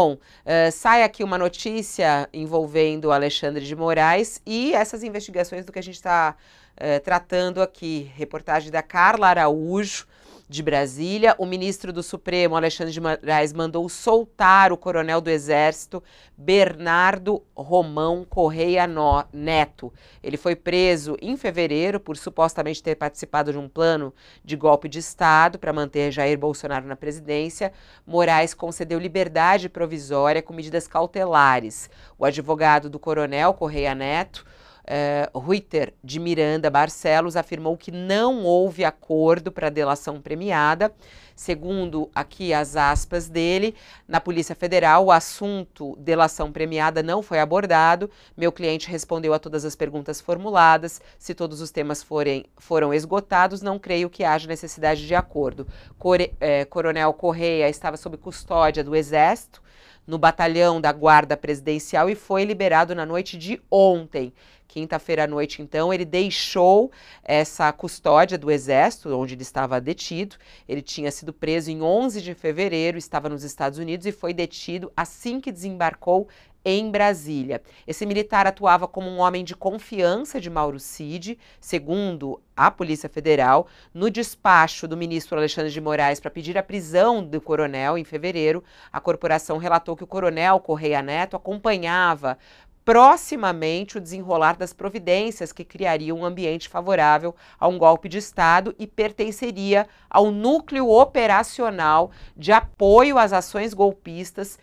Bom, uh, sai aqui uma notícia envolvendo Alexandre de Moraes e essas investigações do que a gente está uh, eh, tratando aqui. Reportagem da Carla Araújo de Brasília. O ministro do Supremo, Alexandre de Moraes, mandou soltar o coronel do Exército, Bernardo Romão Correia Neto. Ele foi preso em fevereiro por supostamente ter participado de um plano de golpe de Estado para manter Jair Bolsonaro na presidência. Moraes concedeu liberdade provisória com medidas cautelares. O advogado do coronel Correia Neto Uh, Ruiter de Miranda Barcelos afirmou que não houve acordo para delação premiada. Segundo aqui as aspas dele, na Polícia Federal, o assunto delação premiada não foi abordado. Meu cliente respondeu a todas as perguntas formuladas. Se todos os temas forem, foram esgotados, não creio que haja necessidade de acordo. Core, eh, Coronel Correia estava sob custódia do Exército no batalhão da Guarda Presidencial e foi liberado na noite de ontem. Quinta-feira à noite, então, ele deixou essa custódia do Exército, onde ele estava detido. Ele tinha sido preso em 11 de fevereiro, estava nos Estados Unidos e foi detido assim que desembarcou em Brasília. Esse militar atuava como um homem de confiança de Mauro Cid, segundo a Polícia Federal, no despacho do ministro Alexandre de Moraes para pedir a prisão do coronel em fevereiro, a corporação relatou que o coronel Correia Neto acompanhava proximamente o desenrolar das providências que criariam um ambiente favorável a um golpe de Estado e pertenceria ao núcleo operacional de apoio às ações golpistas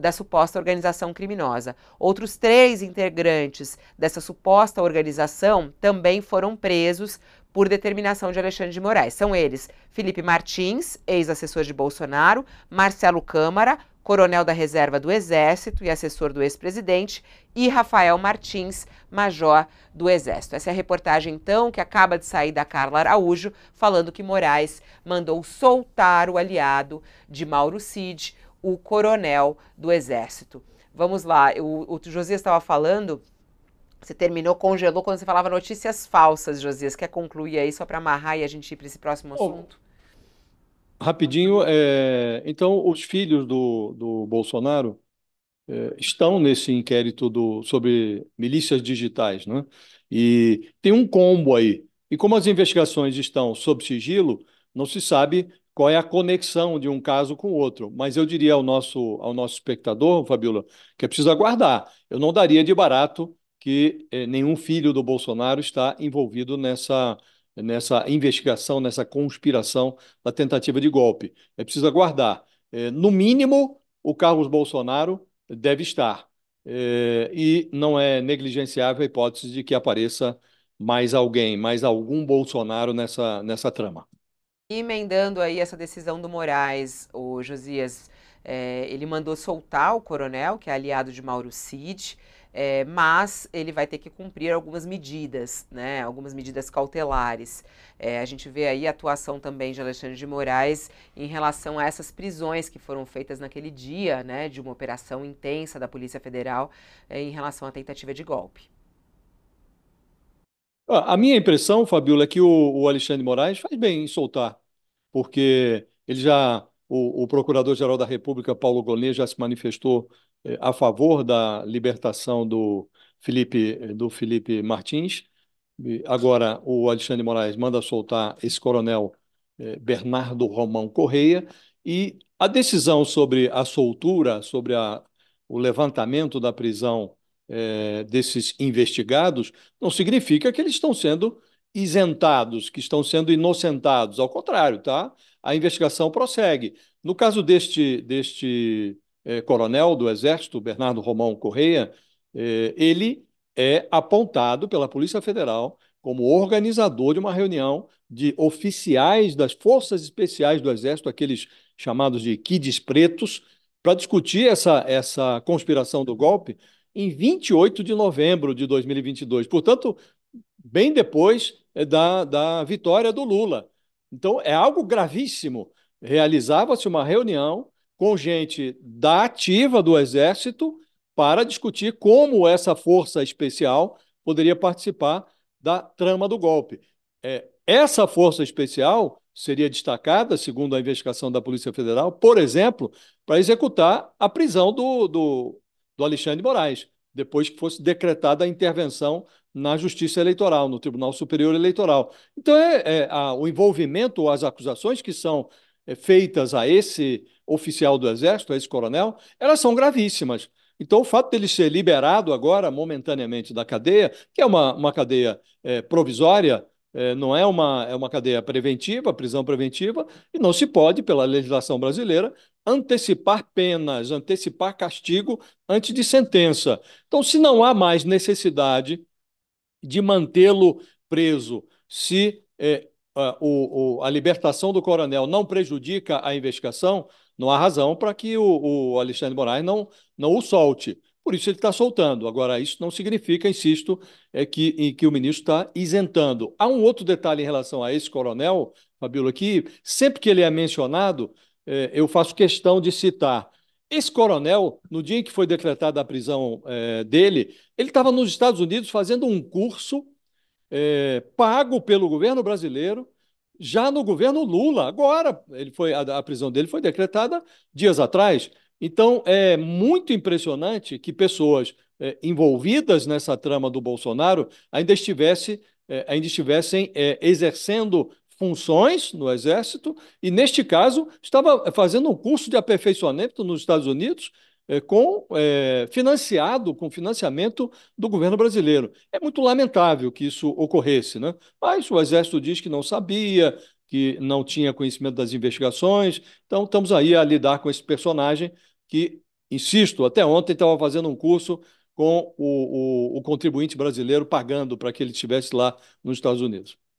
da suposta organização criminosa. Outros três integrantes dessa suposta organização também foram presos por determinação de Alexandre de Moraes. São eles Felipe Martins, ex-assessor de Bolsonaro, Marcelo Câmara, coronel da reserva do Exército e assessor do ex-presidente, e Rafael Martins, major do Exército. Essa é a reportagem, então, que acaba de sair da Carla Araújo, falando que Moraes mandou soltar o aliado de Mauro Cid o coronel do Exército. Vamos lá, o, o Josias estava falando, você terminou, congelou quando você falava notícias falsas, Josias. Quer concluir aí só para amarrar e a gente ir para esse próximo assunto? Oh, rapidinho, é, então os filhos do, do Bolsonaro é, estão nesse inquérito do, sobre milícias digitais, né? E tem um combo aí. E como as investigações estão sob sigilo, não se sabe qual é a conexão de um caso com o outro. Mas eu diria ao nosso, ao nosso espectador, Fabiola, que é preciso aguardar. Eu não daria de barato que eh, nenhum filho do Bolsonaro está envolvido nessa, nessa investigação, nessa conspiração da tentativa de golpe. É preciso aguardar. Eh, no mínimo, o Carlos Bolsonaro deve estar. Eh, e não é negligenciável a hipótese de que apareça mais alguém, mais algum Bolsonaro nessa, nessa trama emendando aí essa decisão do Moraes, o Josias, é, ele mandou soltar o coronel, que é aliado de Mauro Cid, é, mas ele vai ter que cumprir algumas medidas, né, algumas medidas cautelares. É, a gente vê aí a atuação também de Alexandre de Moraes em relação a essas prisões que foram feitas naquele dia, né, de uma operação intensa da Polícia Federal é, em relação à tentativa de golpe. Ah, a minha impressão, Fabiola, é que o, o Alexandre de Moraes faz bem em soltar porque ele já o, o Procurador-Geral da República, Paulo Gonet, já se manifestou eh, a favor da libertação do Felipe, eh, do Felipe Martins. agora, o Alexandre Moraes manda soltar esse coronel eh, Bernardo Romão Correia e a decisão sobre a soltura, sobre a, o levantamento da prisão desses investigados, não significa que eles estão sendo isentados, que estão sendo inocentados. Ao contrário, tá? A investigação prossegue. No caso deste, deste eh, coronel do Exército, Bernardo Romão Correia, eh, ele é apontado pela Polícia Federal como organizador de uma reunião de oficiais das Forças Especiais do Exército, aqueles chamados de kids pretos, para discutir essa, essa conspiração do golpe em 28 de novembro de 2022. Portanto, bem depois é da, da vitória do Lula. Então, é algo gravíssimo. Realizava-se uma reunião com gente da ativa do Exército para discutir como essa força especial poderia participar da trama do golpe. É, essa força especial seria destacada, segundo a investigação da Polícia Federal, por exemplo, para executar a prisão do, do, do Alexandre Moraes depois que fosse decretada a intervenção na Justiça Eleitoral, no Tribunal Superior Eleitoral. Então, é, é a, o envolvimento ou as acusações que são é, feitas a esse oficial do Exército, a esse coronel, elas são gravíssimas. Então, o fato dele ser liberado agora, momentaneamente, da cadeia, que é uma, uma cadeia é, provisória, é, não é uma, é uma cadeia preventiva, prisão preventiva, e não se pode, pela legislação brasileira, antecipar penas, antecipar castigo antes de sentença. Então, se não há mais necessidade de mantê-lo preso, se é, a, o, a libertação do coronel não prejudica a investigação, não há razão para que o, o Alexandre Moraes não, não o solte. Por isso ele está soltando. Agora, isso não significa, insisto, é que, que o ministro está isentando. Há um outro detalhe em relação a esse coronel, Fabíola, que sempre que ele é mencionado, é, eu faço questão de citar. Esse coronel, no dia em que foi decretada a prisão é, dele, ele estava nos Estados Unidos fazendo um curso é, pago pelo governo brasileiro, já no governo Lula. Agora, ele foi, a, a prisão dele foi decretada dias atrás. Então, é muito impressionante que pessoas é, envolvidas nessa trama do Bolsonaro ainda, estivesse, é, ainda estivessem é, exercendo funções no Exército e, neste caso, estava fazendo um curso de aperfeiçoamento nos Estados Unidos é, com é, financiado com financiamento do governo brasileiro. É muito lamentável que isso ocorresse, né? Mas o Exército diz que não sabia, que não tinha conhecimento das investigações. Então estamos aí a lidar com esse personagem que, insisto, até ontem estava fazendo um curso com o, o, o contribuinte brasileiro pagando para que ele estivesse lá nos Estados Unidos.